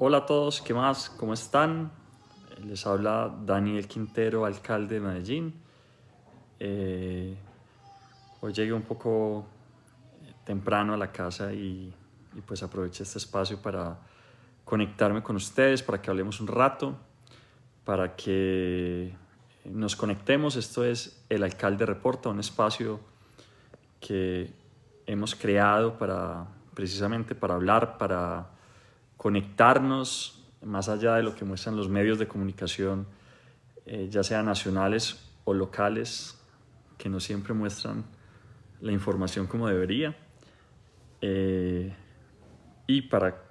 Hola a todos, ¿qué más? ¿Cómo están? Eh, les habla Daniel Quintero, alcalde de Medellín. Eh, hoy llegué un poco eh, temprano a la casa y, pues aproveché este espacio para conectarme con ustedes, para que hablemos un rato, para que nos conectemos. Esto es El Alcalde Reporta, un espacio que hemos creado para precisamente para hablar, para conectarnos más allá de lo que muestran los medios de comunicación, eh, ya sean nacionales o locales, que no siempre muestran la información como debería. Eh, y para,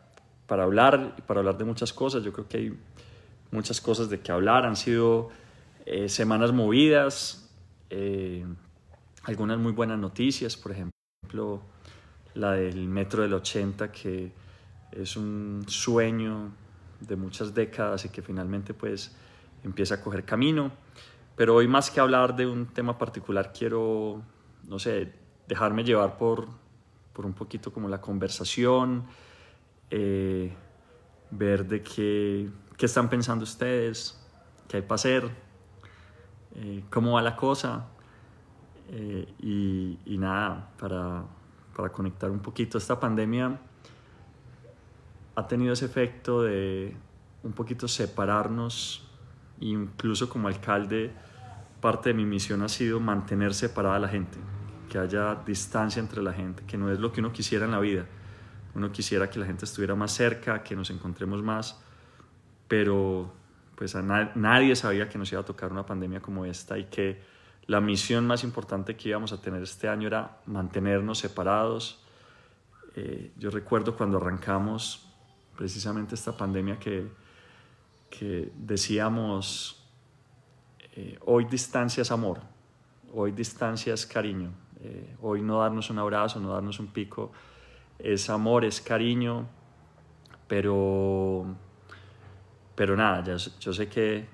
para hablar, para hablar de muchas cosas, yo creo que hay muchas cosas de que hablar, han sido eh, semanas movidas, algunas muy buenas noticias, por ejemplo, la del metro del 80 que es un sueño de muchas décadas y que finalmente pues empieza a coger camino. Pero hoy más que hablar de un tema particular, quiero, no sé, dejarme llevar por, un poquito como la conversación, eh, ver de qué, están pensando ustedes, qué hay para hacer, eh, cómo va la cosa. Eh, y, y, nada, para, para conectar un poquito esta pandemia ha tenido ese efecto de un poquito separarnos, e incluso como alcalde, parte de mi misión ha sido mantener separada a la gente, que haya distancia entre la gente, que no es lo que uno quisiera en la vida. Uno quisiera que la gente estuviera más cerca, que nos encontremos más, pero pues nadie sabía que nos iba a tocar una pandemia como esta y que la misión más importante que íbamos a tener este año era mantenernos separados. Eh, yo recuerdo cuando arrancamos precisamente esta pandemia que, decíamos, eh, hoy distancia es amor, hoy distancia es cariño, eh, hoy no darnos un abrazo, no darnos un pico, es amor, es cariño, pero, pero nada, yo, sé que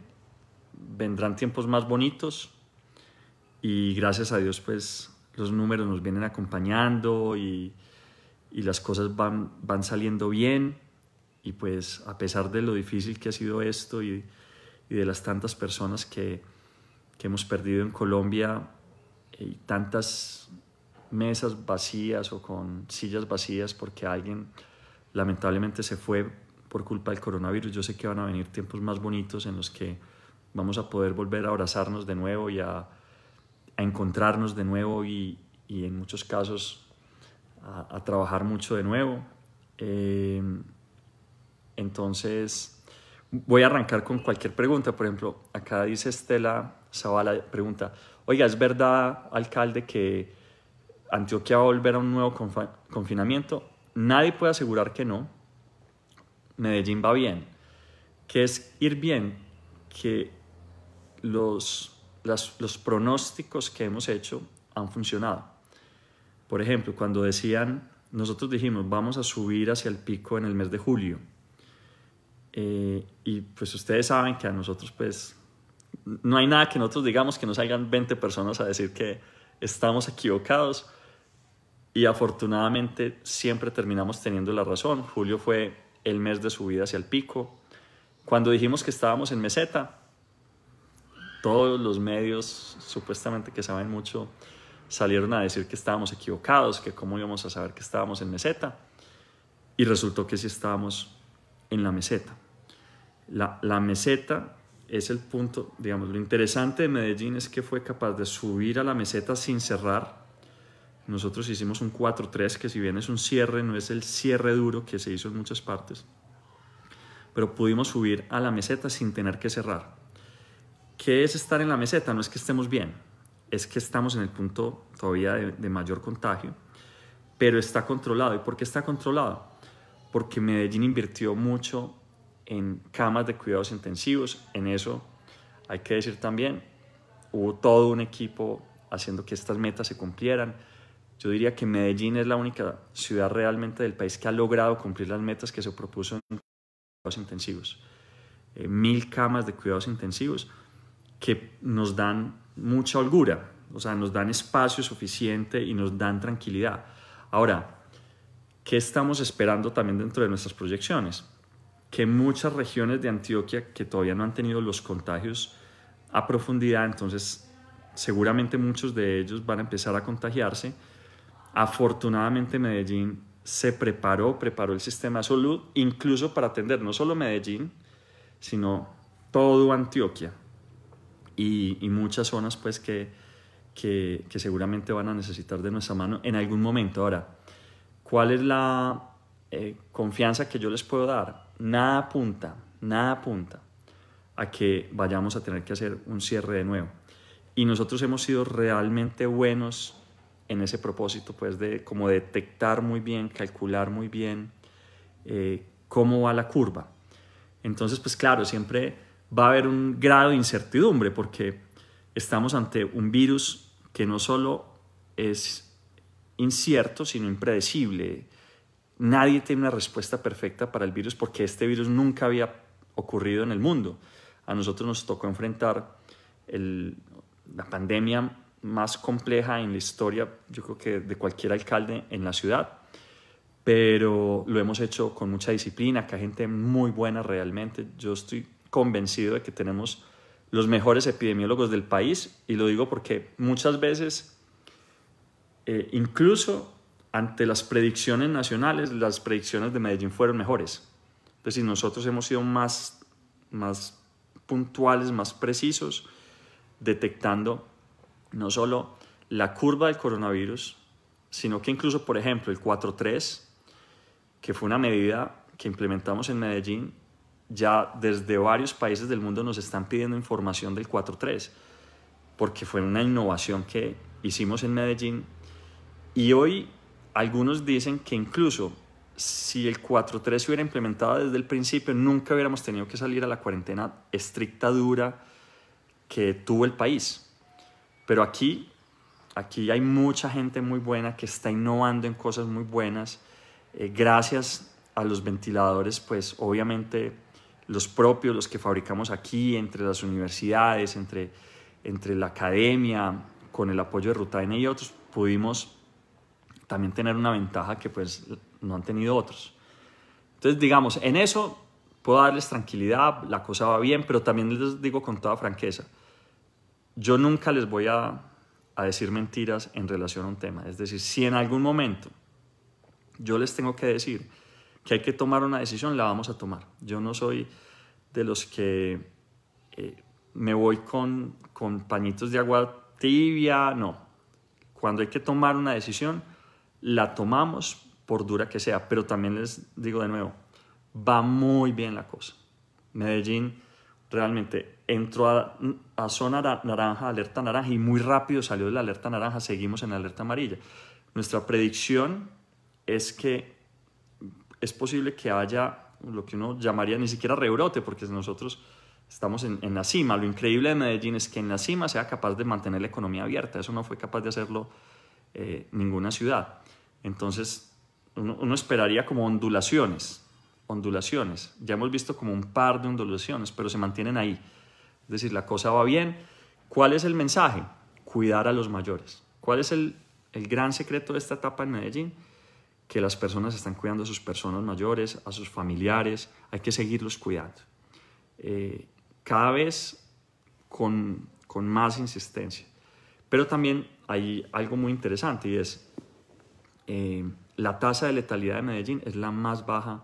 vendrán tiempos más bonitos y gracias a Dios pues los números nos vienen acompañando y, las cosas van, van saliendo bien y pues a pesar de lo difícil que ha sido esto y, de las tantas personas que, hemos perdido en Colombia eh, y tantas mesas vacías o con sillas vacías porque alguien lamentablemente se fue por culpa del coronavirus. Yo sé que van a venir tiempos más bonitos en los que vamos a poder volver a abrazarnos de nuevo y a, encontrarnos de nuevo y, en muchos casos a, trabajar mucho de nuevo. Eh, entonces, voy a arrancar con cualquier pregunta. Por ejemplo, acá dice Estela Zavala, pregunta, oiga, ¿es verdad, alcalde, que Antioquia va a volver a un nuevo confinamiento? Nadie puede asegurar que no. Medellín va bien. ¿Qué es ir bien? Que los pronósticos que hemos hecho han funcionado. Por ejemplo, cuando decían, nosotros dijimos, vamos a subir hacia el pico en el mes de julio eh, y pues ustedes saben que a nosotros pues no hay nada que nosotros digamos que nos salgan 20 personas a decir que estamos equivocados y afortunadamente siempre terminamos teniendo la razón. Julio fue el mes de subida hacia el pico. Cuando dijimos que estábamos en meseta, todos los medios supuestamente que saben mucho salieron a decir que estábamos equivocados, que cómo íbamos a saber que estábamos en meseta. Y resultó que sí estábamos en la meseta. La, meseta es el punto, digamos, lo interesante de Medellín es que fue capaz de subir a la meseta sin cerrar. Nosotros hicimos un 4-3, que si bien es un cierre, no es el cierre duro que se hizo en muchas partes, pero pudimos subir a la meseta sin tener que cerrar. ¿Qué es estar en la meseta? No es que estemos bien, es que estamos en el punto todavía de, de mayor contagio, pero está controlado. ¿Y por qué está controlado? Porque Medellín invirtió mucho en camas de cuidados intensivos. En eso hay que decir también, hubo todo un equipo haciendo que estas metas se cumplieran. Yo diría que Medellín es la única ciudad realmente del país que ha logrado cumplir las metas que se propuso en cuidados intensivos. Eh, mil camas de cuidados intensivos que nos dan mucha holgura, o sea, nos dan espacio suficiente y nos dan tranquilidad. Ahora, ¿qué estamos esperando también dentro de nuestras proyecciones? que muchas regiones de Antioquia que todavía no han tenido los contagios a profundidad, entonces seguramente muchos de ellos van a empezar a contagiarse. Afortunadamente Medellín se preparó, preparó el sistema de salud incluso para atender no solo Medellín, sino todo Antioquia y, muchas zonas pues que, que, seguramente van a necesitar de nuestra mano en algún momento. Ahora, ¿cuál es la eh, confianza que yo les puedo dar? nada apunta, nada apunta a que vayamos a tener que hacer un cierre de nuevo. Y nosotros hemos sido realmente buenos en ese propósito, pues de como detectar muy bien, calcular muy bien eh, cómo va la curva. Entonces, pues claro, siempre va a haber un grado de incertidumbre porque estamos ante un virus que no solo es incierto, sino impredecible. Nadie tiene una respuesta perfecta para el virus porque este virus nunca había ocurrido en el mundo. A nosotros nos tocó enfrentar la pandemia más compleja en la historia, yo creo que de cualquier alcalde en la ciudad, pero lo hemos hecho con mucha disciplina, hay gente muy buena realmente. Yo estoy convencido de que tenemos los mejores epidemiólogos del país y lo digo porque muchas veces eh, incluso ante las predicciones nacionales, las predicciones de Medellín fueron mejores. Es decir, nosotros hemos sido más, más puntuales, más precisos, detectando no solo la curva del coronavirus, sino que incluso, por ejemplo, el 4-3, que fue una medida que implementamos en Medellín, ya desde varios países del mundo nos están pidiendo información del 4-3, porque fue una innovación que hicimos en Medellín. Y hoy algunos dicen que incluso si el 4-3 se hubiera implementado desde el principio, nunca hubiéramos tenido que salir a la cuarentena estricta, dura que tuvo el país. Pero aquí, aquí hay mucha gente muy buena que está innovando en cosas muy buenas. Eh, gracias a los ventiladores, pues obviamente los propios, los que fabricamos aquí, entre las universidades, entre, entre la academia, con el apoyo de Ruta N y otros, pudimos también tener una ventaja que pues no han tenido otros. Entonces, digamos, en eso puedo darles tranquilidad, la cosa va bien, pero también les digo con toda franqueza, yo nunca les voy a, a decir mentiras en relación a un tema. Es decir, si en algún momento yo les tengo que decir que hay que tomar una decisión, la vamos a tomar. Yo no soy de los que eh, me voy con, con pañitos de agua tibia, no. Cuando hay que tomar una decisión, la tomamos por dura que sea, pero también les digo de nuevo, va muy bien la cosa. Medellín realmente entró a, zona naranja, alerta naranja, y muy rápido salió de la alerta naranja, seguimos en alerta amarilla. Nuestra predicción es que es posible que haya lo que uno llamaría ni siquiera rebrote, porque nosotros estamos en, la cima. Lo increíble de Medellín es que en la cima sea capaz de mantener la economía abierta. Eso no fue capaz de hacerlo eh, ninguna ciudad. Entonces, uno, esperaría como ondulaciones, ondulaciones. Ya hemos visto como un par de ondulaciones, pero se mantienen ahí. Es decir, la cosa va bien. ¿Cuál es el mensaje? Cuidar a los mayores. ¿Cuál es el, gran secreto de esta etapa en Medellín? Que las personas están cuidando a sus personas mayores, a sus familiares. Hay que seguirlos cuidando. Eh, cada vez con más insistencia. Pero también hay algo muy interesante y es eh, la tasa de letalidad de Medellín es la más baja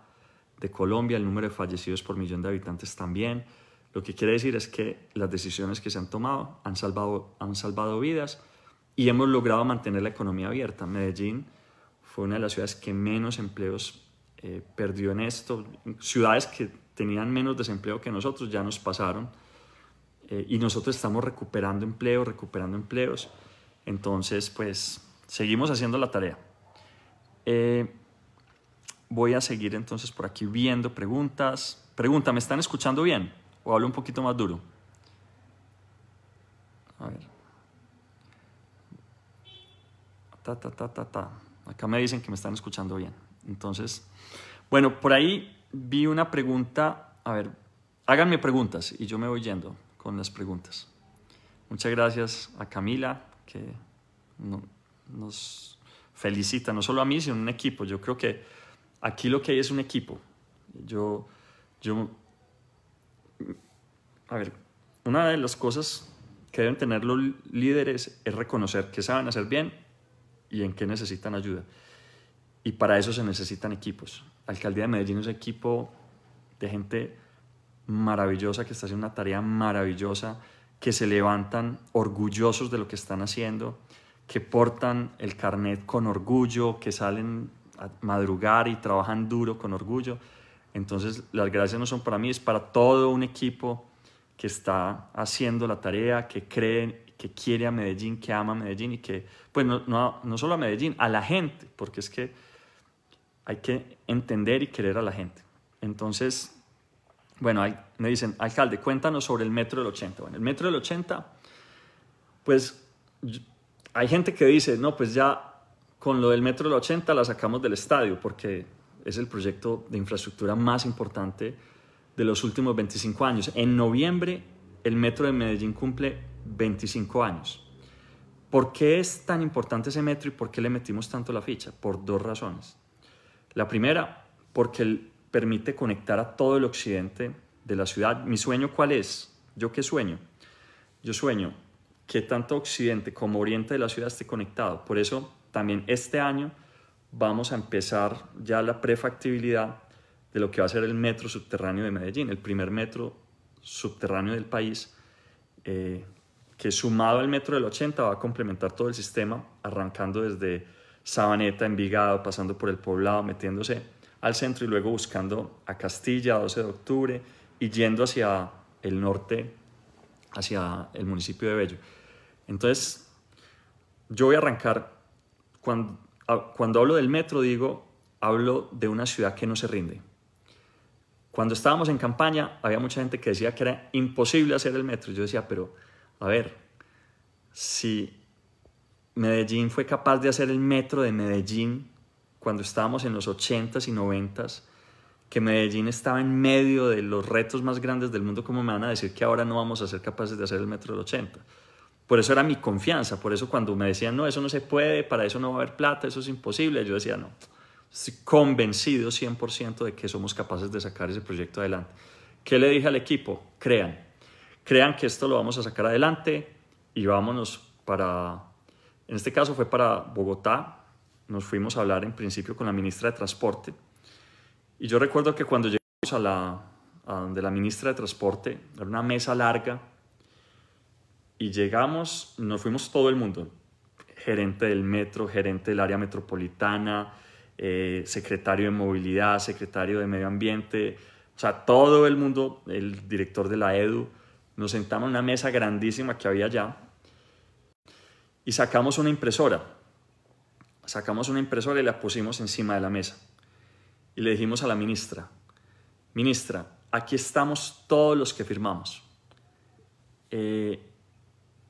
de Colombia, el número de fallecidos por millón de habitantes también. Lo que quiere decir es que las decisiones que se han tomado han salvado, han salvado vidas y hemos logrado mantener la economía abierta. Medellín fue una de las ciudades que menos empleos eh, perdió en esto. Ciudades que tenían menos desempleo que nosotros ya nos pasaron eh, y nosotros estamos recuperando empleo, recuperando empleos. Entonces, pues seguimos haciendo la tarea. Eh, voy a seguir entonces por aquí viendo preguntas. Pregunta, ¿me están escuchando bien? ¿O hablo un poquito más duro? A ver. ta, ta, ta, ta. Acá me dicen que me están escuchando bien. Entonces, bueno, por ahí vi una pregunta. A ver, háganme preguntas y yo me voy yendo con las preguntas. Muchas gracias a Camila que nos felicita no solo a mí, sino a un equipo. Yo creo que aquí lo que hay es un equipo. Yo, yo, a ver, una de las cosas que deben tener los líderes es reconocer qué saben hacer bien y en qué necesitan ayuda. Y para eso se necesitan equipos. La Alcaldía de Medellín es un equipo de gente maravillosa que está haciendo una tarea maravillosa, que se levantan orgullosos de lo que están haciendo que portan el carnet con orgullo, que salen a madrugar y trabajan duro con orgullo. Entonces las gracias no son para mí, es para todo un equipo que está haciendo la tarea, que cree, que quiere a Medellín, que ama a Medellín y que, pues no, no, solo a Medellín, a la gente, porque es que hay que entender y querer a la gente. Entonces, bueno, me dicen, alcalde, cuéntanos sobre el metro del 80. Bueno, el metro del 80, pues hay gente que dice, no, pues ya con lo del metro del 80 la sacamos del estadio porque es el proyecto de infraestructura más importante de los últimos 25 años. En noviembre el metro de Medellín cumple 25 años. ¿Por qué es tan importante ese metro y por qué le metimos tanto la ficha? Por dos razones. La primera, porque permite conectar a todo el occidente de la ciudad. ¿Mi sueño cuál es? ¿Yo qué sueño? Yo sueño que tanto Occidente como Oriente de la ciudad esté conectado. Por eso también este año vamos a empezar ya la prefactibilidad de lo que va a ser el metro subterráneo de Medellín, el primer metro subterráneo del país, eh, que sumado al metro del 80 va a complementar todo el sistema, arrancando desde Sabaneta, Envigado, pasando por el poblado, metiéndose al centro y luego buscando a Castilla, 12 de octubre, y yendo hacia el norte, hacia el municipio de Bello. Entonces, yo voy a arrancar, cuando, hablo del metro, digo, hablo de una ciudad que no se rinde. Cuando estábamos en campaña, había mucha gente que decía que era imposible hacer el metro. Yo decía, pero, a ver, si Medellín fue capaz de hacer el metro de Medellín cuando estábamos en los 80s y 90s, que Medellín estaba en medio de los retos más grandes del mundo, ¿cómo me van a decir que ahora no vamos a ser capaces de hacer el metro del 80? Por eso era mi confianza, por eso cuando me decían, no, eso no se puede, para eso no va a haber plata, eso es imposible, yo decía, no, estoy convencido 100% de que somos capaces de sacar ese proyecto adelante. ¿Qué le dije al equipo? Crean, crean que esto lo vamos a sacar adelante y vámonos para, en este caso fue para Bogotá, nos fuimos a hablar en principio con la ministra de Transporte y yo recuerdo que cuando llegamos a la, de la ministra de Transporte, era una mesa larga, y llegamos, nos fuimos todo el mundo, gerente del metro, gerente del área metropolitana, eh, secretario de movilidad, secretario de medio ambiente, o sea, todo el mundo, el director de la EDU, nos sentamos en una mesa grandísima que había allá y sacamos una impresora. Sacamos una impresora y la pusimos encima de la mesa. Y le dijimos a la ministra, ministra, aquí estamos todos los que firmamos. Eh,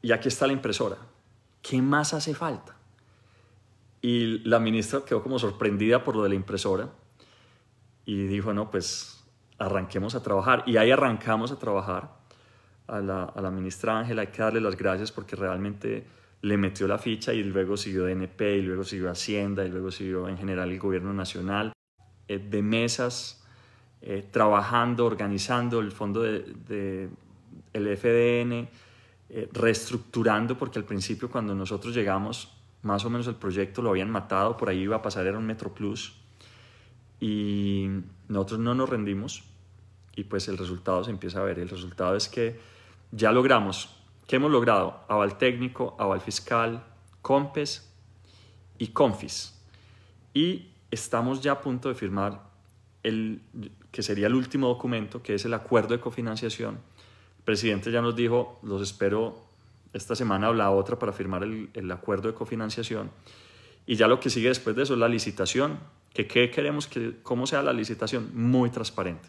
y aquí está la impresora. ¿Qué más hace falta? Y la ministra quedó como sorprendida por lo de la impresora y dijo, no, pues arranquemos a trabajar. Y ahí arrancamos a trabajar. A la, ministra Ángela hay que darle las gracias porque realmente le metió la ficha y luego siguió DNP y luego siguió Hacienda y luego siguió en general el gobierno nacional eh, de mesas, eh, trabajando, organizando el fondo del de, el FDN eh, reestructurando, porque al principio cuando nosotros llegamos, más o menos el proyecto lo habían matado, por ahí iba a pasar, era un Metro Plus, y nosotros no nos rendimos, y pues el resultado se empieza a ver. El resultado es que ya logramos, ¿qué hemos logrado? Aval técnico, aval fiscal, COMPES y CONFIS. Y estamos ya a punto de firmar el que sería el último documento, que es el acuerdo de cofinanciación, presidente ya nos dijo, los espero esta semana o la otra para firmar el, acuerdo de cofinanciación. Y ya lo que sigue después de eso es la licitación, que qué queremos que, cómo sea la licitación, muy transparente.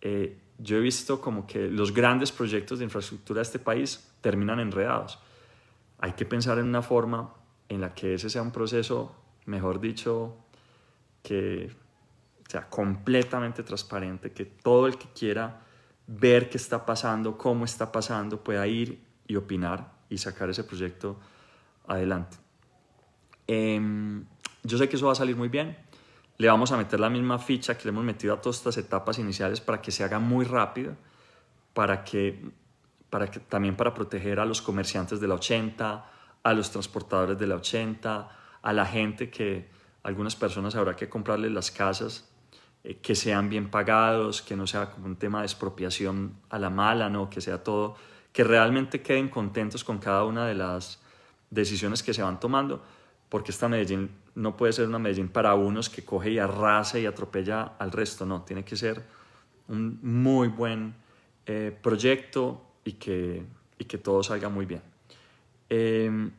Eh, yo he visto como que los grandes proyectos de infraestructura de este país terminan enredados. Hay que pensar en una forma en la que ese sea un proceso, mejor dicho, que sea completamente transparente, que todo el que quiera ver qué está pasando, cómo está pasando, pueda ir y opinar y sacar ese proyecto adelante. Em, yo sé que eso va a salir muy bien. Le vamos a meter la misma ficha que le hemos metido a todas estas etapas iniciales para que se haga muy rápido, para que, para también para proteger a los comerciantes de la 80, a los transportadores de la 80, a la gente que algunas personas habrá que comprarle las casas eh, que sean bien pagados, que no sea como un tema de expropiación a la mala, no, que sea todo, que realmente queden contentos con cada una de las decisiones que se van tomando, porque esta Medellín no puede ser una Medellín para unos que coge y arrasa y atropella al resto, no, tiene que ser un muy buen eh, proyecto y que, y que todo salga muy bien. Em,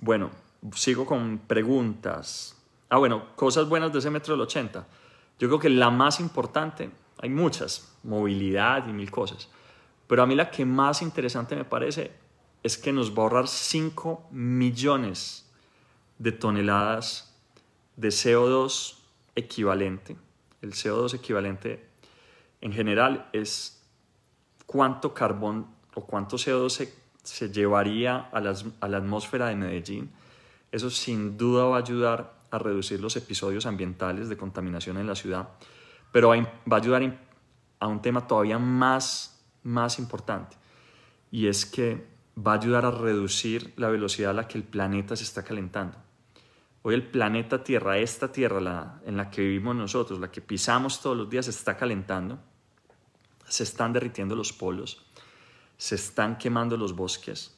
bueno, sigo con preguntas. Ah, bueno, cosas buenas de ese metro del 80. Yo creo que la más importante, hay muchas, movilidad y mil cosas, pero a mí la que más interesante me parece es que nos va a ahorrar 5 millones de toneladas de CO2 equivalente. El CO2 equivalente en general es cuánto carbón o cuánto CO2 se, llevaría a, a la atmósfera de Medellín. Eso sin duda va a ayudar a reducir los episodios ambientales de contaminación en la ciudad, pero va a ayudar a un tema todavía más, más importante, y es que va a ayudar a reducir la velocidad a la que el planeta se está calentando. Hoy el planeta Tierra, esta Tierra en la que vivimos nosotros, la que pisamos todos los días, se está calentando, se están derritiendo los polos, se están quemando los bosques,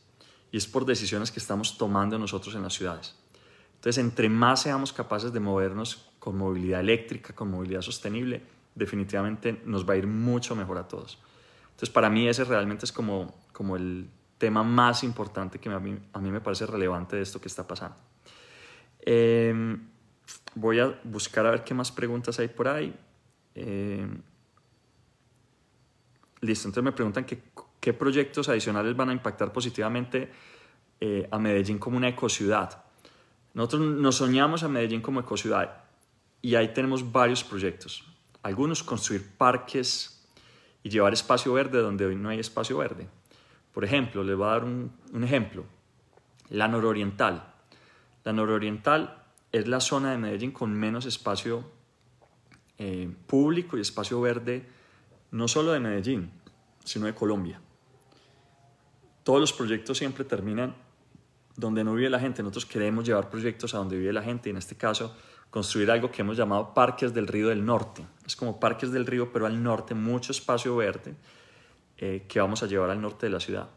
y es por decisiones que estamos tomando nosotros en las ciudades. Entonces, entre más seamos capaces de movernos con movilidad eléctrica, con movilidad sostenible, definitivamente nos va a ir mucho mejor a todos. Entonces, para mí ese realmente es como, como el tema más importante que a mí, me parece relevante de esto que está pasando. Em, voy a buscar a ver qué más preguntas hay por ahí. Em, listo, entonces me preguntan qué proyectos adicionales van a impactar positivamente eh, a Medellín como una ecociudad. Nosotros nos soñamos a Medellín como ecociudad y ahí tenemos varios proyectos. Algunos construir parques y llevar espacio verde donde hoy no hay espacio verde. Por ejemplo, les voy a dar un, ejemplo. La nororiental. La nororiental es la zona de Medellín con menos espacio eh, público y espacio verde, no solo de Medellín, sino de Colombia. Todos los proyectos siempre terminan donde no vive la gente. Nosotros queremos llevar proyectos a donde vive la gente y en este caso construir algo que hemos llamado Parques del Río del Norte. Es como Parques del Río, pero al norte, mucho espacio verde eh, que vamos a llevar al norte de la ciudad.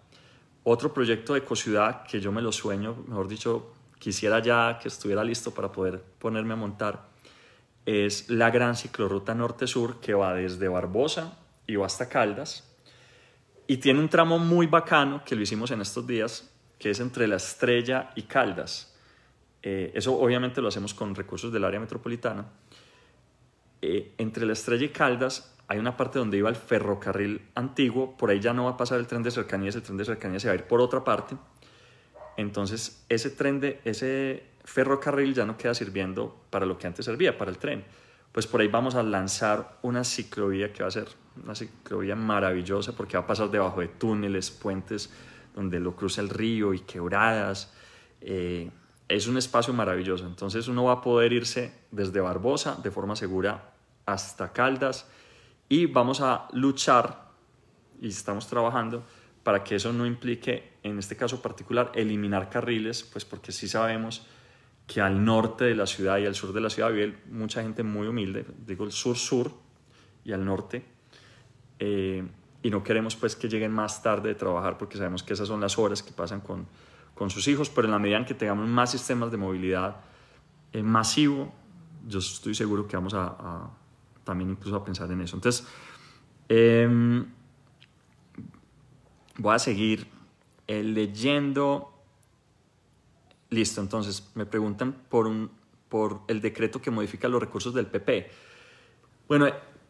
Otro proyecto de ecociudad que yo me lo sueño, mejor dicho, quisiera ya que estuviera listo para poder ponerme a montar, es la gran ciclorruta norte-sur que va desde Barbosa y va hasta Caldas. Y tiene un tramo muy bacano que lo hicimos en estos días, que es entre La Estrella y Caldas. Eh, eso obviamente lo hacemos con recursos del área metropolitana. Eh, entre La Estrella y Caldas hay una parte donde iba el ferrocarril antiguo, por ahí ya no va a pasar el tren de cercanías, el tren de cercanías se va a ir por otra parte. Entonces ese tren de ese ferrocarril ya no queda sirviendo para lo que antes servía, para el tren. Pues por ahí vamos a lanzar una ciclovía que va a ser una ciclovía maravillosa porque va a pasar debajo de túneles, puentes, donde lo cruza el río y quebradas. Eh, es un espacio maravilloso. Entonces uno va a poder irse desde Barbosa de forma segura hasta Caldas y vamos a luchar y estamos trabajando para que eso no implique, en este caso particular, eliminar carriles, pues porque sí sabemos que al norte de la ciudad y al sur de la ciudad vive mucha gente muy humilde, digo el sur-sur y al norte. Eh, y no queremos pues que lleguen más tarde de trabajar porque sabemos que esas son las horas que pasan con, con sus hijos, pero en la medida en que tengamos más sistemas de movilidad eh, masivo, yo estoy seguro que vamos a, también incluso a pensar en eso. Entonces, em, voy a seguir eh, leyendo. Listo, entonces me preguntan por, un, por el decreto que modifica los recursos del PP. Bueno,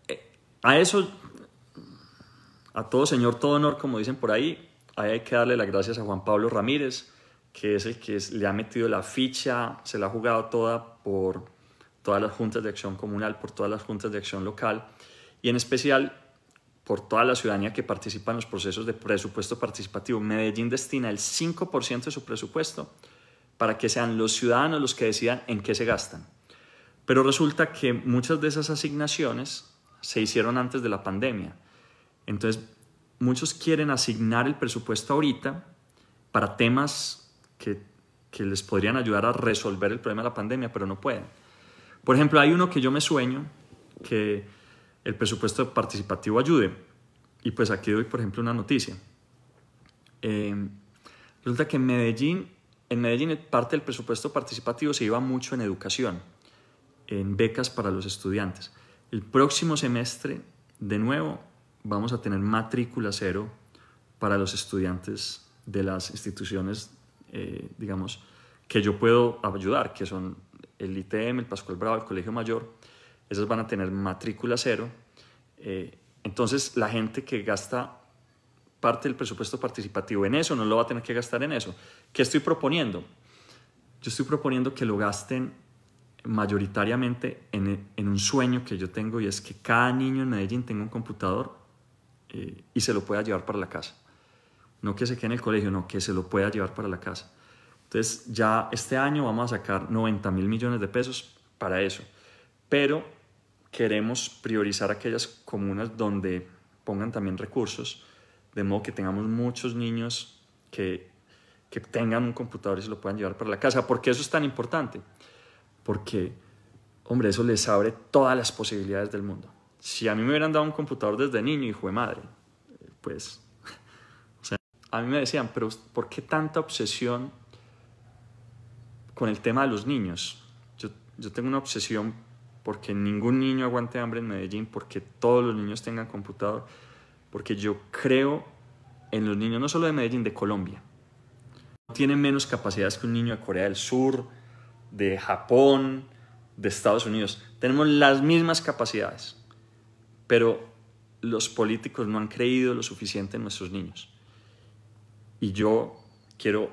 eh, a eso a todo señor, todo honor, como dicen por ahí, hay que darle las gracias a Juan Pablo Ramírez, que es el que le ha metido la ficha, se la ha jugado toda por todas las juntas de acción comunal, por todas las juntas de acción local y en especial por toda la ciudadanía que participa en los procesos de presupuesto participativo. Medellín destina el 5% de su presupuesto para que sean los ciudadanos los que decidan en qué se gastan. Pero resulta que muchas de esas asignaciones se hicieron antes de la pandemia entonces, muchos quieren asignar el presupuesto ahorita para temas que, les podrían ayudar a resolver el problema de la pandemia, pero no pueden. Por ejemplo, hay uno que yo me sueño que el presupuesto participativo ayude. Y pues aquí doy, por ejemplo, una noticia. Em, resulta que en Medellín, en Medellín parte del presupuesto participativo se iba mucho en educación, en becas para los estudiantes. El próximo semestre, de nuevo, vamos a tener matrícula cero para los estudiantes de las instituciones, eh, digamos, que yo puedo ayudar, que son el ITM, el Pascual Bravo, el Colegio Mayor, esas van a tener matrícula cero. Eh, entonces, la gente que gasta parte del presupuesto participativo en eso, no lo va a tener que gastar en eso. ¿Qué estoy proponiendo? Yo estoy proponiendo que lo gasten mayoritariamente en, en un sueño que yo tengo y es que cada niño en Medellín tenga un computador y se lo pueda llevar para la casa. No que se quede en el colegio, no, que se lo pueda llevar para la casa. Entonces ya este año vamos a sacar 90 mil millones de pesos para eso. Pero queremos priorizar aquellas comunas donde pongan también recursos, de modo que tengamos muchos niños que, que tengan un computador y se lo puedan llevar para la casa. ¿Por qué eso es tan importante? Porque, hombre, eso les abre todas las posibilidades del mundo si a mí me hubieran dado un computador desde niño, y de madre, pues, a mí me decían, pero ¿por qué tanta obsesión con el tema de los niños? Yo, yo tengo una obsesión porque ningún niño aguante hambre en Medellín, porque todos los niños tengan computador, porque yo creo en los niños, no solo de Medellín, de Colombia. Tienen menos capacidades que un niño de Corea del Sur, de Japón, de Estados Unidos. Tenemos las mismas capacidades pero los políticos no han creído lo suficiente en nuestros niños. Y yo quiero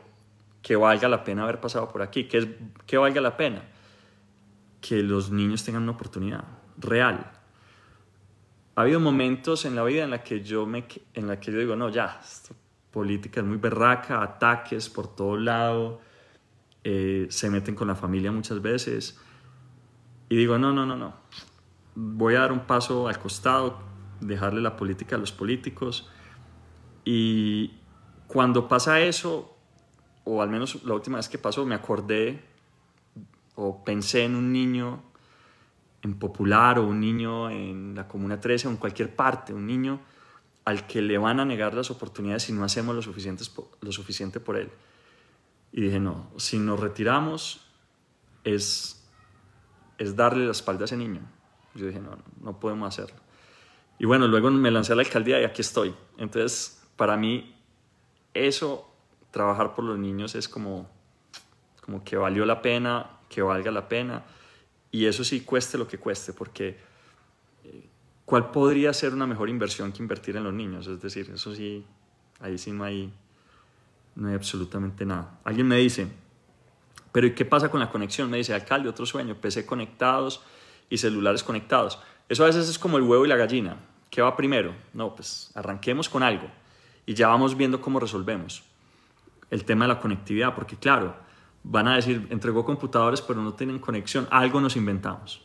que valga la pena haber pasado por aquí, que, que valga la pena que los niños tengan una oportunidad real. Ha habido momentos en la vida en la que yo, me, en la que yo digo, no, ya, política es muy berraca, ataques por todo lado, eh, se meten con la familia muchas veces. Y digo, no, no, no, no, voy a dar un paso al costado, dejarle la política a los políticos. Y cuando pasa eso, o al menos la última vez que pasó, me acordé o pensé en un niño en Popular o un niño en la Comuna 13 o en cualquier parte, un niño al que le van a negar las oportunidades si no hacemos lo, lo suficiente por él. Y dije, no, si nos retiramos es, es darle la espalda a ese niño. Yo dije, no, no podemos hacerlo. Y bueno, luego me lancé a la alcaldía y aquí estoy. Entonces, para mí, eso, trabajar por los niños es como, como que valió la pena, que valga la pena. Y eso sí, cueste lo que cueste, porque eh, ¿cuál podría ser una mejor inversión que invertir en los niños? Es decir, eso sí, ahí sí no hay, no hay absolutamente nada. Alguien me dice, pero ¿y qué pasa con la conexión? Me dice, alcalde, otro sueño, PC conectados y celulares conectados. Eso a veces es como el huevo y la gallina. ¿Qué va primero? No, pues arranquemos con algo y ya vamos viendo cómo resolvemos el tema de la conectividad, porque claro, van a decir, entregó computadores pero no tienen conexión, algo nos inventamos.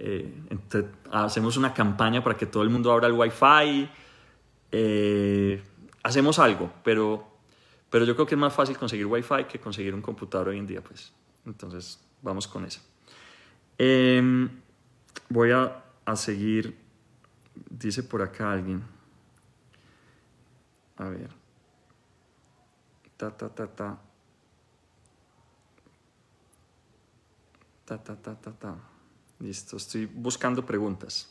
Eh, hacemos una campaña para que todo el mundo abra el wifi, fi eh, hacemos algo, pero, pero yo creo que es más fácil conseguir wifi que conseguir un computador hoy en día, pues. Entonces, vamos con eso. Em, voy a, seguir, dice por acá alguien. A ver. Ta, ta, ta, ta. Ta, ta, ta, ta, Listo, estoy buscando preguntas.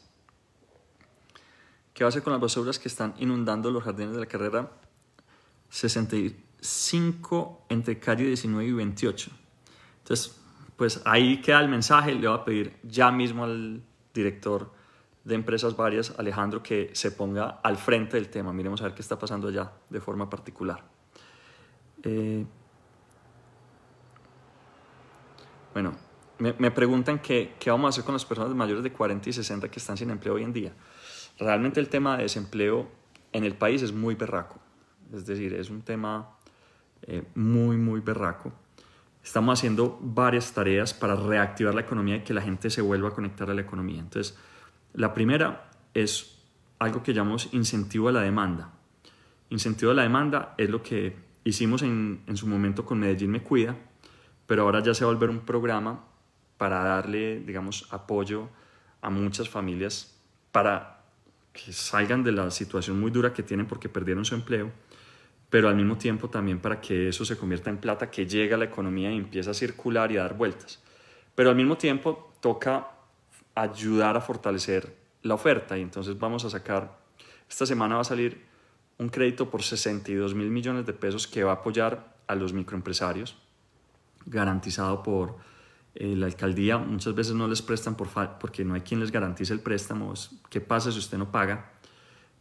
¿Qué va a hacer con las basuras que están inundando los jardines de la carrera 65 entre calle 19 y 28? Entonces, pues ahí queda el mensaje. Le voy a pedir ya mismo al director de Empresas Varias, Alejandro, que se ponga al frente del tema. Miremos a ver qué está pasando allá de forma particular. Eh, bueno, me, preguntan qué, qué vamos a hacer con las personas mayores de 40 y 60 que están sin empleo hoy en día. Realmente el tema de desempleo en el país es muy berraco. Es decir, es un tema eh, muy, muy berraco estamos haciendo varias tareas para reactivar la economía y que la gente se vuelva a conectar a la economía. Entonces, la primera es algo que llamamos incentivo a la demanda. Incentivo a la demanda es lo que hicimos en, su momento con Medellín Me Cuida, pero ahora ya se va a volver un programa para darle, digamos, apoyo a muchas familias para que salgan de la situación muy dura que tienen porque perdieron su empleo pero al mismo tiempo también para que eso se convierta en plata que llega a la economía y empieza a circular y a dar vueltas. Pero al mismo tiempo toca ayudar a fortalecer la oferta y entonces vamos a sacar, esta semana va a salir un crédito por 62 mil millones de pesos que va a apoyar a los microempresarios, garantizado por eh, la alcaldía. Muchas veces no les prestan por porque no hay quien les garantice el préstamo. ¿Qué pasa si usted no paga?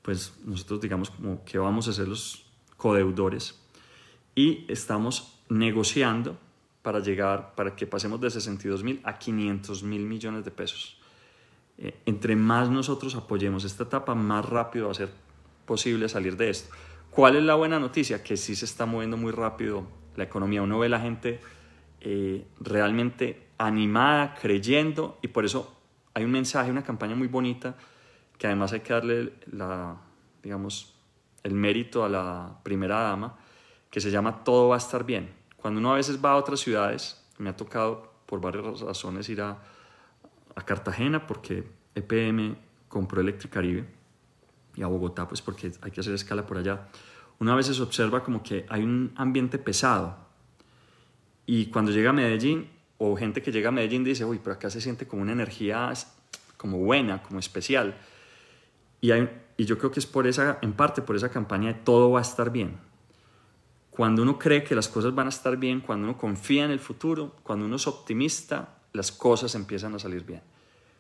Pues nosotros digamos como que vamos a hacer los codeudores y estamos negociando para llegar, para que pasemos de 62 mil a 500 mil millones de pesos. Eh, entre más nosotros apoyemos esta etapa, más rápido va a ser posible salir de esto. ¿Cuál es la buena noticia? Que sí se está moviendo muy rápido la economía. Uno ve la gente eh, realmente animada, creyendo, y por eso hay un mensaje, una campaña muy bonita, que además hay que darle la, digamos, el mérito a la primera dama, que se llama Todo va a estar bien. Cuando uno a veces va a otras ciudades, me ha tocado por varias razones ir a, Cartagena porque EPM compró caribe y a Bogotá pues porque hay que hacer escala por allá. Una vez se observa como que hay un ambiente pesado y cuando llega a Medellín o gente que llega a Medellín dice, uy, pero acá se siente como una energía como buena, como especial y, yo creo que es por esa, en parte por esa campaña de todo va a estar bien. Cuando uno cree que las cosas van a estar bien, cuando uno confía en el futuro, cuando uno es optimista, las cosas empiezan a salir bien.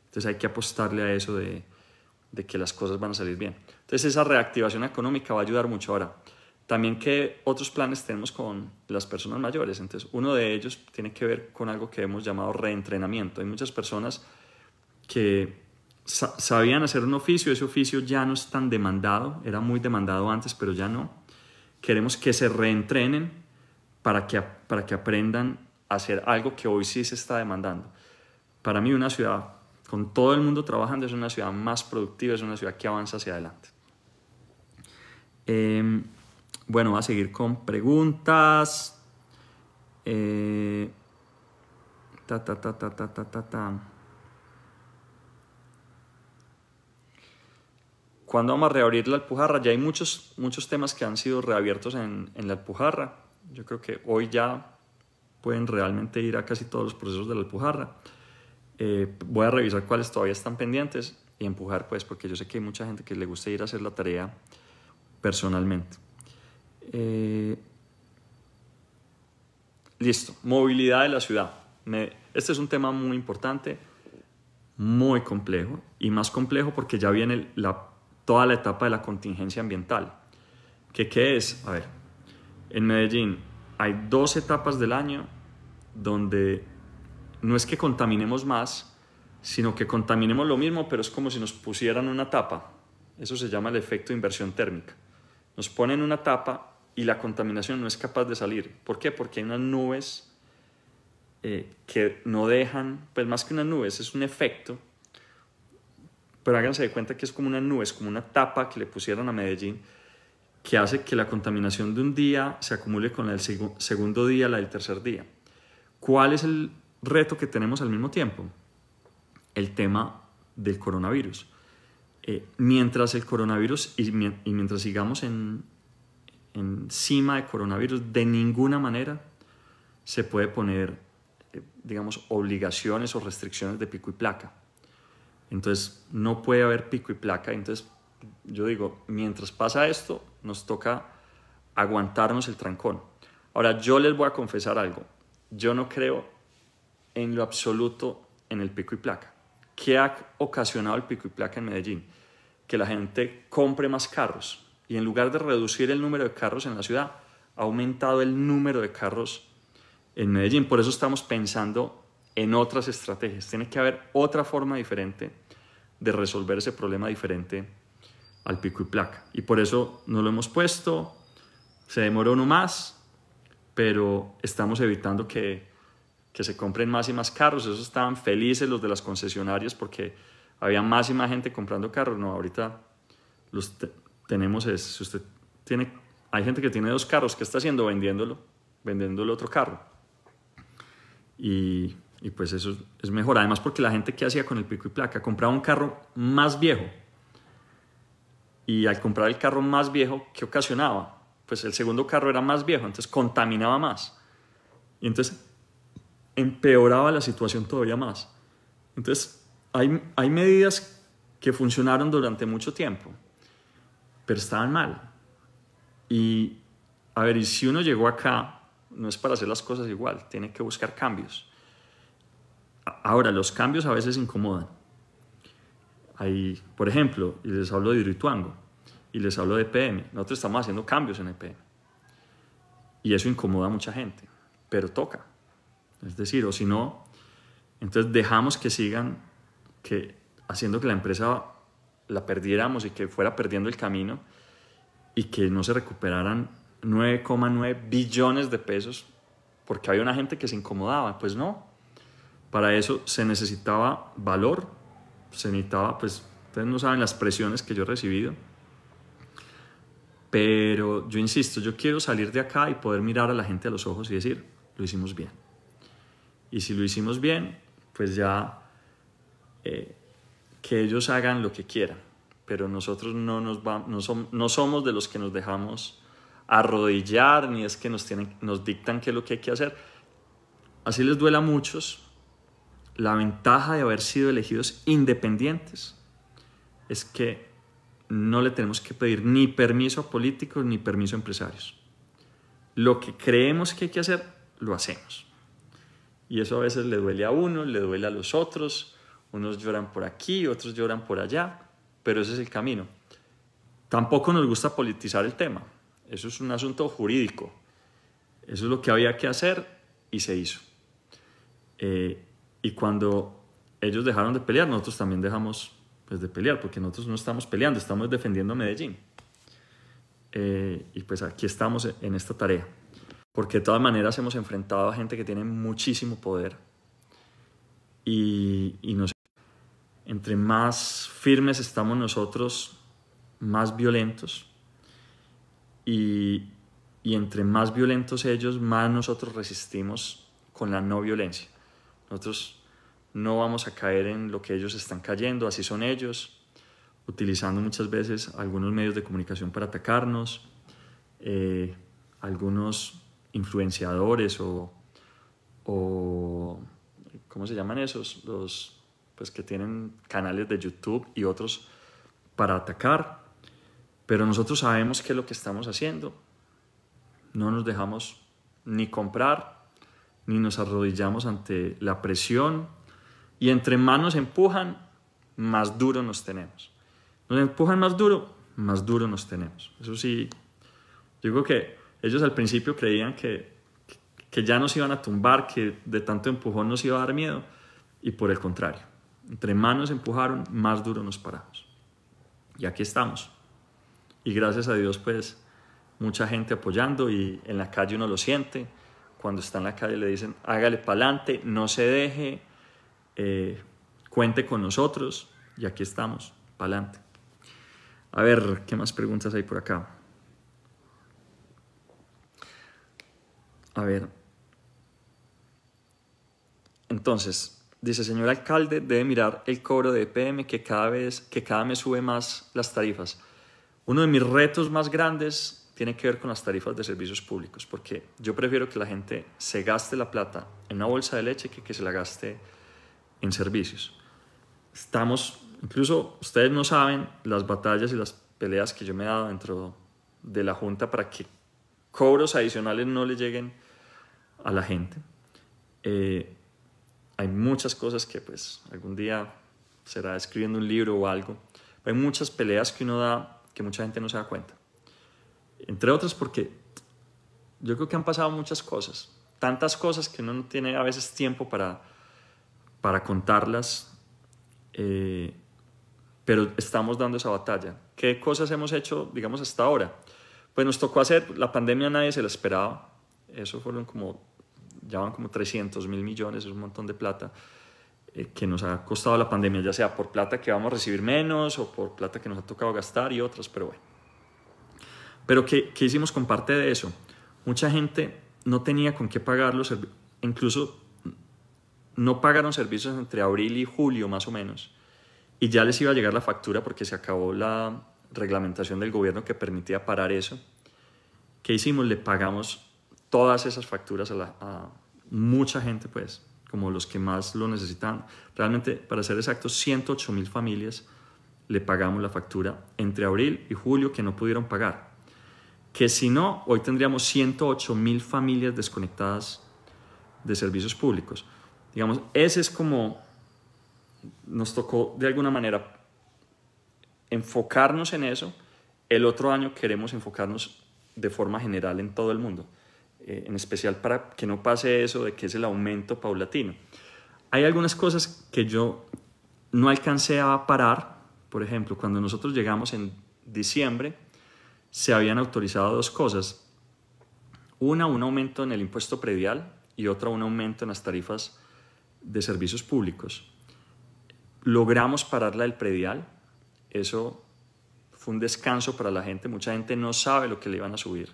Entonces hay que apostarle a eso de, de que las cosas van a salir bien. Entonces esa reactivación económica va a ayudar mucho ahora. También que otros planes tenemos con las personas mayores. Entonces uno de ellos tiene que ver con algo que hemos llamado reentrenamiento. Hay muchas personas que sabían hacer un oficio, ese oficio ya no es tan demandado, era muy demandado antes, pero ya no. Queremos que se reentrenen para que, para que aprendan a hacer algo que hoy sí se está demandando. Para mí una ciudad con todo el mundo trabajando es una ciudad más productiva, es una ciudad que avanza hacia adelante. Em, bueno, voy a seguir con preguntas. Eh, ta, ta, ta, ta, ta, ta. ta. ¿Cuándo vamos a reabrir la Alpujarra? Ya hay muchos, muchos temas que han sido reabiertos en, en la Alpujarra. Yo creo que hoy ya pueden realmente ir a casi todos los procesos de la Alpujarra. Eh, voy a revisar cuáles todavía están pendientes y empujar, pues, porque yo sé que hay mucha gente que le gusta ir a hacer la tarea personalmente. Eh, listo, movilidad de la ciudad. Me, este es un tema muy importante, muy complejo, y más complejo porque ya viene la toda la etapa de la contingencia ambiental. ¿Qué, es? A ver, en Medellín hay dos etapas del año donde no es que contaminemos más, sino que contaminemos lo mismo, pero es como si nos pusieran una tapa. Eso se llama el efecto de inversión térmica. Nos ponen una tapa y la contaminación no es capaz de salir. ¿Por qué? Porque hay unas nubes eh, que no dejan, pues más que unas nubes, es un efecto pero háganse de cuenta que es como una nube, es como una tapa que le pusieron a Medellín que hace que la contaminación de un día se acumule con la del segundo día, la del tercer día. ¿Cuál es el reto que tenemos al mismo tiempo? El tema del coronavirus. Eh, mientras el coronavirus y, mientras sigamos en, encima de coronavirus, de ninguna manera se puede poner, eh, digamos, obligaciones o restricciones de pico y placa entonces no puede haber pico y placa. Entonces yo digo, mientras pasa esto, nos toca aguantarnos el trancón. Ahora yo les voy a confesar algo. Yo no creo en lo absoluto en el pico y placa. ¿Qué ha ocasionado el pico y placa en Medellín? Que la gente compre más carros y en lugar de reducir el número de carros en la ciudad, ha aumentado el número de carros en Medellín. Por eso estamos pensando en otras estrategias. Tiene que haber otra forma diferente de resolver ese problema diferente al pico y placa. Y por eso no lo hemos puesto, se demoró uno más, pero estamos evitando que, que se compren más y más carros. Eso estaban felices los de las concesionarias porque había más y más gente comprando carros. No, ahorita los tenemos es, si usted tiene, hay gente que tiene dos carros, ¿qué está haciendo? Vendiéndolo, vendiéndole otro carro. Y y pues eso es mejor. Además porque la gente que hacía con el pico y placa compraba un carro más viejo y al comprar el carro más viejo, ¿qué ocasionaba? Pues el segundo carro era más viejo, entonces contaminaba más. Y entonces empeoraba la situación todavía más. Entonces hay, hay medidas que funcionaron durante mucho tiempo, pero estaban mal. Y a ver, y si uno llegó acá, no es para hacer las cosas igual, tiene que buscar cambios. Ahora, los cambios a veces incomodan. Ahí, por ejemplo, y les hablo de Hidroituango y les hablo de PM. Nosotros estamos haciendo cambios en EPM. Y eso incomoda a mucha gente, pero toca. Es decir, o si no, entonces dejamos que sigan que, haciendo que la empresa la perdiéramos y que fuera perdiendo el camino y que no se recuperaran 9,9 billones de pesos porque había una gente que se incomodaba. Pues no, para eso se necesitaba valor, se necesitaba, pues, ustedes no saben las presiones que yo he recibido. Pero yo insisto, yo quiero salir de acá y poder mirar a la gente a los ojos y decir, lo hicimos bien. Y si lo hicimos bien, pues ya eh, que ellos hagan lo que quieran. Pero nosotros no, nos no, no, somos de los que nos dejamos arrodillar, ni es que nos, tienen, nos dictan qué es lo que hay que hacer. Así les duela a muchos, la ventaja de haber sido elegidos independientes es que no le tenemos que pedir ni permiso a políticos ni permiso a empresarios. Lo que creemos que hay que hacer, lo hacemos. Y eso a veces le duele a uno, le duele a los otros, unos lloran por aquí, otros lloran por allá, pero ese es el camino. Tampoco nos gusta politizar el tema, eso es un asunto jurídico, eso es lo que había que hacer y se hizo. Eh, y cuando ellos dejaron de pelear, nosotros también dejamos pues, de pelear, porque nosotros no estamos peleando, estamos defendiendo a Medellín. Eh, y pues aquí estamos e-, en esta tarea, porque de todas maneras hemos enfrentado a gente que tiene muchísimo poder y, entre más firmes estamos nosotros, más violentos y entre más violentos ellos, más nosotros resistimos con la no violencia. Nosotros no vamos a caer en lo que ellos están cayendo, así son ellos, utilizando muchas veces algunos medios de comunicación para atacarnos, eh, algunos influenciadores o, o, ¿cómo se llaman esos? Los pues que tienen canales de YouTube y otros para atacar, pero nosotros sabemos qué es lo que estamos haciendo. No nos dejamos ni comprar ni nos arrodillamos ante la presión y entre manos empujan, más duro nos tenemos. Nos empujan más duro, más duro nos tenemos. Eso sí, yo digo que ellos al principio creían que, que ya nos iban a tumbar, que de tanto empujón nos iba a dar miedo, y por el contrario, entre manos empujaron, más duro nos paramos. Y aquí estamos. Y gracias a Dios, pues, mucha gente apoyando y en la calle uno lo siente cuando está en la calle le dicen, hágale pa'lante, no se deje, eh, cuente con nosotros y aquí estamos, pa'lante. A ver, ¿qué más preguntas hay por acá? A ver. Entonces, dice, señor alcalde, debe mirar el cobro de EPM que cada vez, que cada mes sube más las tarifas. Uno de mis retos más grandes tiene que ver con las tarifas de servicios públicos, porque yo prefiero que la gente se gaste la plata en una bolsa de leche que que se la gaste en servicios. Estamos, incluso ustedes no saben las batallas y las peleas que yo me he dado dentro de la Junta para que cobros adicionales no le lleguen a la gente. Eh, hay muchas cosas que pues algún día será escribiendo un libro o algo. Hay muchas peleas que uno da que mucha gente no se da cuenta. Entre otras porque yo creo que han pasado muchas cosas, tantas cosas que uno no tiene a veces tiempo para, para contarlas, eh, pero estamos dando esa batalla. ¿Qué cosas hemos hecho, digamos, hasta ahora? Pues nos tocó hacer, la pandemia nadie se la esperaba, eso fueron como, ya van como 300 mil millones, es un montón de plata eh, que nos ha costado la pandemia, ya sea por plata que vamos a recibir menos o por plata que nos ha tocado gastar y otras, pero bueno pero ¿qué, hicimos con parte de eso? Mucha gente no tenía con qué pagar incluso no pagaron servicios entre abril y julio más o menos, y ya les iba a llegar la factura porque se acabó la reglamentación del gobierno que permitía parar eso. ¿Qué hicimos? Le pagamos todas esas facturas a, mucha gente, pues, como los que más lo necesitan. Realmente, para ser exactos, 108 mil familias le pagamos la factura entre abril y julio que no pudieron pagar que si no, hoy tendríamos 108 mil familias desconectadas de servicios públicos. Digamos, ese es como nos tocó de alguna manera enfocarnos en eso. El otro año queremos enfocarnos de forma general en todo el mundo, eh, en especial para que no pase eso de que es el aumento paulatino. Hay algunas cosas que yo no alcancé a parar, por ejemplo, cuando nosotros llegamos en diciembre, se habían autorizado dos cosas. Una, un aumento en el impuesto predial y otra, un aumento en las tarifas de servicios públicos. Logramos pararla del predial. Eso fue un descanso para la gente. Mucha gente no sabe lo que le iban a subir.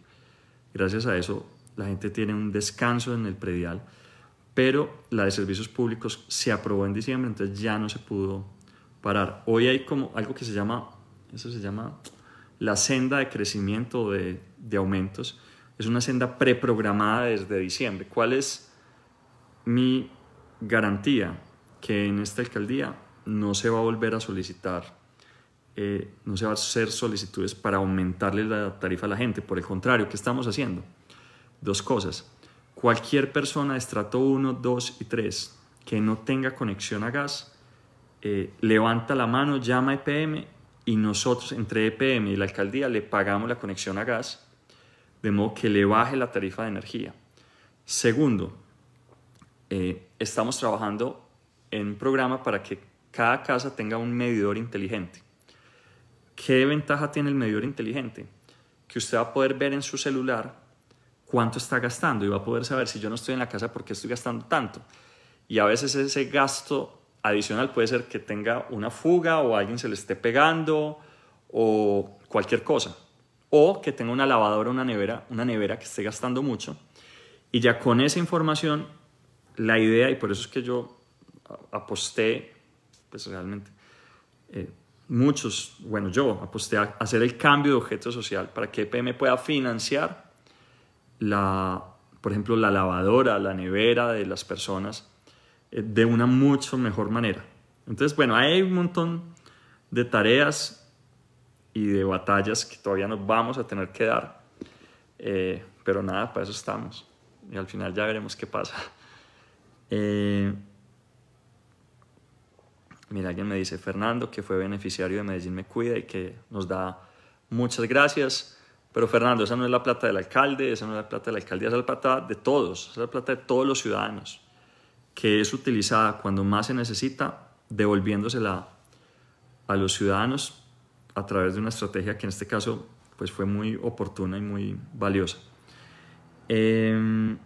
Gracias a eso, la gente tiene un descanso en el predial. Pero la de servicios públicos se aprobó en diciembre, entonces ya no se pudo parar. Hoy hay como algo que se llama, eso se llama la senda de crecimiento de, aumentos es una senda preprogramada desde diciembre. ¿Cuál es mi garantía? Que en esta alcaldía no se va a volver a solicitar, eh, no se va a hacer solicitudes para aumentarle la tarifa a la gente. Por el contrario, ¿qué estamos haciendo? Dos cosas. Cualquier persona de estrato 1, 2 y 3 que no tenga conexión a gas, eh, levanta la mano, llama a EPM y nosotros entre EPM y la alcaldía le pagamos la conexión a gas, de modo que le baje la tarifa de energía. Segundo, eh, estamos trabajando en un programa para que cada casa tenga un medidor inteligente. ¿Qué ventaja tiene el medidor inteligente? Que usted va a poder ver en su celular cuánto está gastando y va a poder saber si yo no estoy en la casa, por qué estoy gastando tanto. Y a veces ese gasto adicional puede ser que tenga una fuga o alguien se le esté pegando o cualquier cosa. O que tenga una lavadora, una nevera, una nevera que esté gastando mucho. Y ya con esa información, la idea, y por eso es que yo aposté, pues realmente, eh, muchos, bueno, yo aposté a hacer el cambio de objeto social para que EPM pueda financiar la, por ejemplo, la lavadora, la nevera de las personas eh, de una mucho mejor manera. Entonces, bueno, hay un montón de tareas y de batallas que todavía nos vamos a tener que dar, eh, pero nada, para eso estamos. Y al final ya veremos qué pasa. Eh, mira, alguien me dice, Fernando, que fue beneficiario de Medellín Me Cuida y que nos da muchas gracias. Pero Fernando, esa no es la plata del alcalde, esa no es la plata de la alcaldía, esa es la plata de todos, esa es la plata de todos los ciudadanos que es utilizada cuando más se necesita, devolviéndosela a los ciudadanos a través de una estrategia que en este caso pues fue muy oportuna y muy valiosa. Em,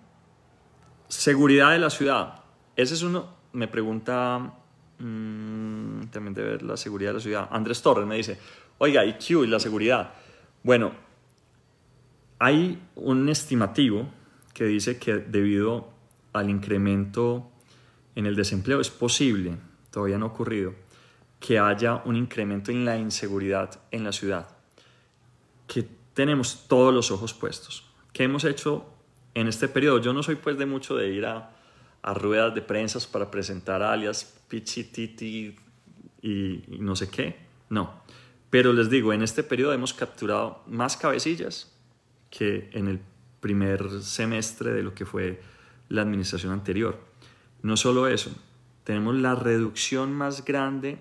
seguridad de la ciudad. Ese es uno, me pregunta mm, también de ver la seguridad de la ciudad. Andrés Torres me dice, oiga, IQ y la seguridad. Bueno, hay un estimativo que dice que debido al incremento en el desempleo es posible, todavía no ha ocurrido, que haya un incremento en la inseguridad en la ciudad, que tenemos todos los ojos puestos. ¿Qué hemos hecho en este periodo? Yo no soy pues de mucho de ir a, ruedas de prensas para presentar alias Pichititi y, y no sé qué, no. Pero les digo, en este periodo hemos capturado más cabecillas que en el primer semestre de lo que fue la administración anterior. No solo eso, tenemos la reducción más grande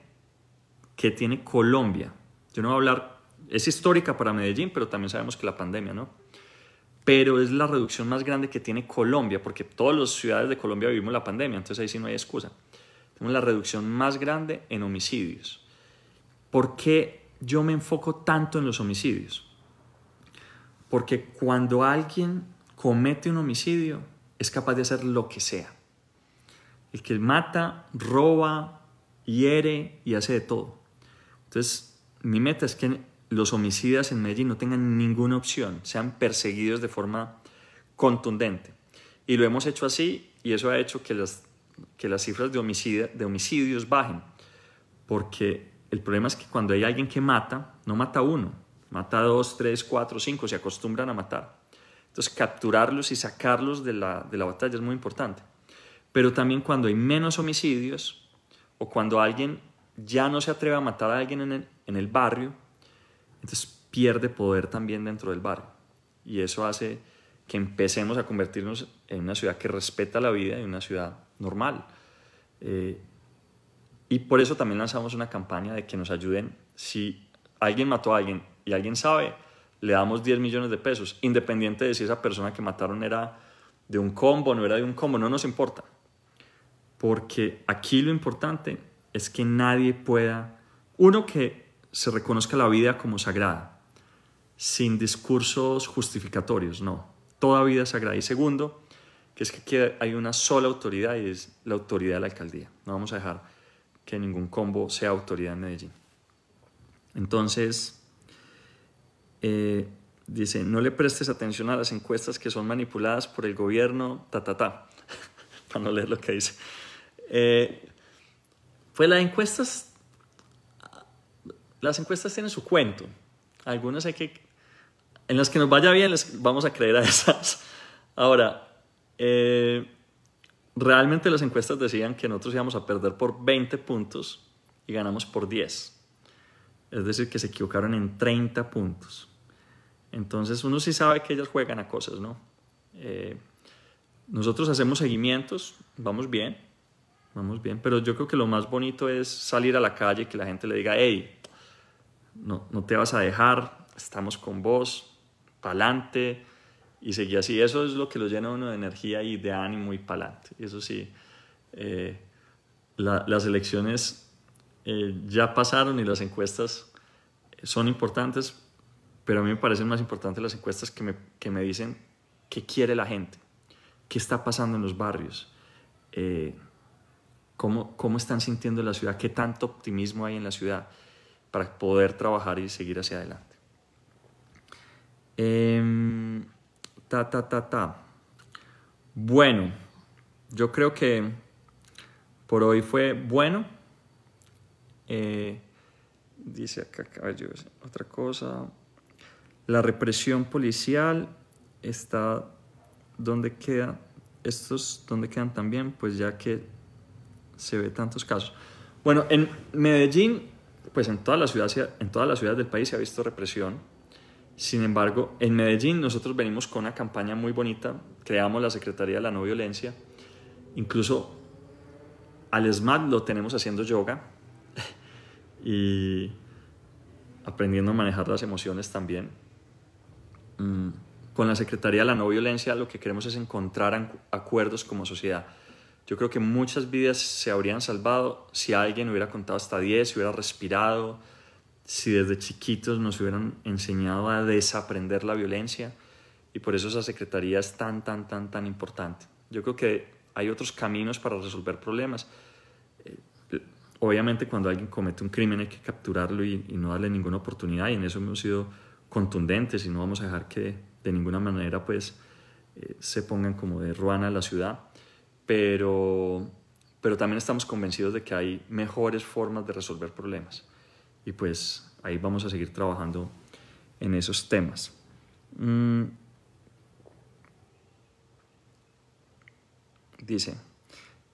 que tiene Colombia. Yo no voy a hablar, es histórica para Medellín, pero también sabemos que la pandemia, ¿no? Pero es la reducción más grande que tiene Colombia, porque todas las ciudades de Colombia vivimos la pandemia, entonces ahí sí no hay excusa. Tenemos la reducción más grande en homicidios. ¿Por qué yo me enfoco tanto en los homicidios? Porque cuando alguien comete un homicidio, es capaz de hacer lo que sea el que mata, roba, hiere y hace de todo. Entonces, mi meta es que los homicidas en Medellín no tengan ninguna opción, sean perseguidos de forma contundente. Y lo hemos hecho así y eso ha hecho que las, que las cifras de, de homicidios bajen. Porque el problema es que cuando hay alguien que mata, no mata uno, mata dos, tres, cuatro, cinco, se acostumbran a matar. Entonces capturarlos y sacarlos de la batalla es muy importante. Pero también cuando hay menos homicidios o cuando alguien ya no se atreve a matar a alguien en el, barrio, entonces pierde poder también dentro del barrio. Y eso hace que empecemos a convertirnos en una ciudad que respeta la vida y una ciudad normal. Eh, y por eso también lanzamos una campaña de que nos ayuden. Si alguien mató a alguien y alguien sabe, le damos 10 millones de pesos, independiente de si esa persona que mataron era de un combo, no era de un combo, no nos importa porque aquí lo importante es que nadie pueda, uno que se reconozca la vida como sagrada, sin discursos justificatorios, no, toda vida es sagrada. Y segundo, que es que aquí hay una sola autoridad y es la autoridad de la alcaldía. No vamos a dejar que ningún combo sea autoridad en Medellín. Entonces, eh, dice, no le prestes atención a las encuestas que son manipuladas por el gobierno, ta, ta, ta, para no leer lo que dice. Eh, pues las encuestas, las encuestas tienen su cuento. Algunas hay que, en las que nos vaya bien, les vamos a creer a esas. Ahora, eh, realmente las encuestas decían que nosotros íbamos a perder por 20 puntos y ganamos por 10. Es decir, que se equivocaron en 30 puntos. Entonces uno sí sabe que ellas juegan a cosas, ¿no? Eh, nosotros hacemos seguimientos, vamos bien, vamos bien. Pero yo creo que lo más bonito es salir a la calle, y que la gente le diga, hey, no, no te vas a dejar, estamos con vos, pa'lante, y seguir así. Eso es lo que lo llena uno de energía y de ánimo y pa'lante. Eso sí, eh, las elecciones eh, ya pasaron y las encuestas son importantes, pero a mí me parecen más importantes las encuestas que me, que me dicen qué quiere la gente, qué está pasando en los barrios. Eh, cómo, están sintiendo la ciudad, qué tanto optimismo hay en la ciudad para poder trabajar y seguir hacia adelante. Em, ta, ta, ta, ta. Bueno, yo creo que por hoy fue bueno. Eh, dice acá, otra cosa. La represión policial está donde queda. Estos donde quedan también, pues ya que se ve tantos casos. Bueno, en Medellín, pues en todas las ciudades, en todas las ciudades del país se ha visto represión. Sin embargo, en Medellín nosotros venimos con una campaña muy bonita, creamos la Secretaría de la No Violencia, incluso al SMAT lo tenemos haciendo yoga y aprendiendo a manejar las emociones también. Mm, con la Secretaría de la No Violencia lo que queremos es encontrar acuerdos como sociedad. Yo creo que muchas vidas se habrían salvado si alguien hubiera contado hasta 10, si hubiera respirado, si desde chiquitos nos hubieran enseñado a desaprender la violencia. Y por eso esa secretaría es tan, tan, tan, tan importante. Yo creo que hay otros caminos para resolver problemas. Eh, obviamente cuando alguien comete un crimen hay que capturarlo y, no darle ninguna oportunidad y en eso hemos sido contundentes y no vamos a dejar que de ninguna manera pues eh, se pongan como de ruana la ciudad pero, pero también estamos convencidos de que hay mejores formas de resolver problemas. Y pues ahí vamos a seguir trabajando en esos temas. Mm. Dice,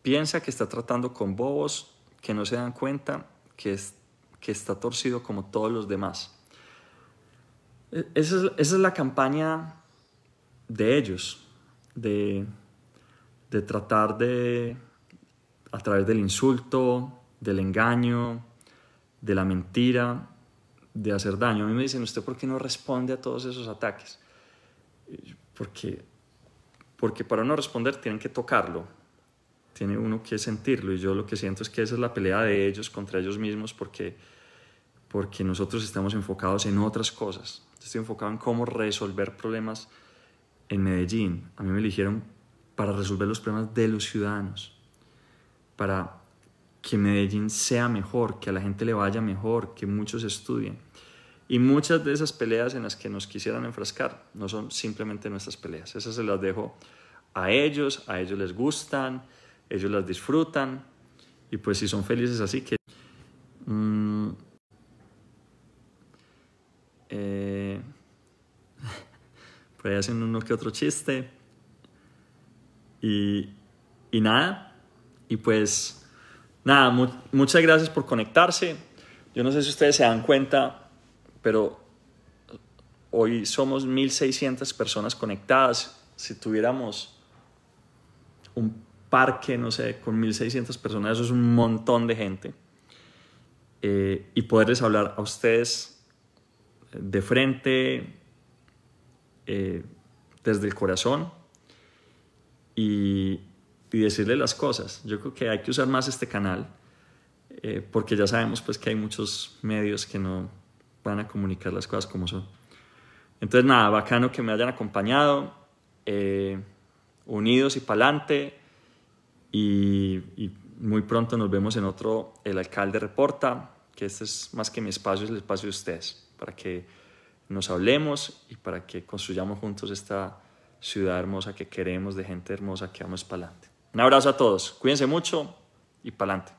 piensa que está tratando con bobos que no se dan cuenta que, es, que está torcido como todos los demás. E, esa es, esa es la campaña de ellos, de de tratar de, a través del insulto, del engaño, de la mentira, de hacer daño. A mí me dicen, ¿usted por qué no responde a todos esos ataques? Porque, porque para no responder tienen que tocarlo, tiene uno que sentirlo. Y yo lo que siento es que esa es la pelea de ellos contra ellos mismos porque, porque nosotros estamos enfocados en otras cosas. Estoy enfocado en cómo resolver problemas en Medellín. A mí me dijeron para resolver los problemas de los ciudadanos, para que Medellín sea mejor, que a la gente le vaya mejor, que muchos estudien. Y muchas de esas peleas en las que nos quisieran enfrascar no son simplemente nuestras peleas. Esas se las dejo a ellos, a ellos les gustan, ellos las disfrutan. Y pues si son felices así, que... Mm, eh, por ahí hacen uno que otro chiste. Y, y nada, y pues nada, muchas gracias por conectarse. Yo no sé si ustedes se dan cuenta, pero hoy somos 1.600 personas conectadas. Si tuviéramos un parque, no sé, con 1.600 personas, eso es un montón de gente. Eh, y poderles hablar a ustedes eh, de frente, eh, desde el corazón, y, decirle las cosas. Yo creo que hay que usar más este canal eh, porque ya sabemos pues que hay muchos medios que no van a comunicar las cosas como son. Entonces nada, bacano que me hayan acompañado, eh, unidos y pa'lante y, y muy pronto nos vemos en otro El Alcalde Reporta, que este es más que mi espacio, es el espacio de ustedes, para que nos hablemos y para que construyamos juntos esta ciudad hermosa que queremos, de gente hermosa que vamos para adelante. Un abrazo a todos, cuídense mucho y para adelante.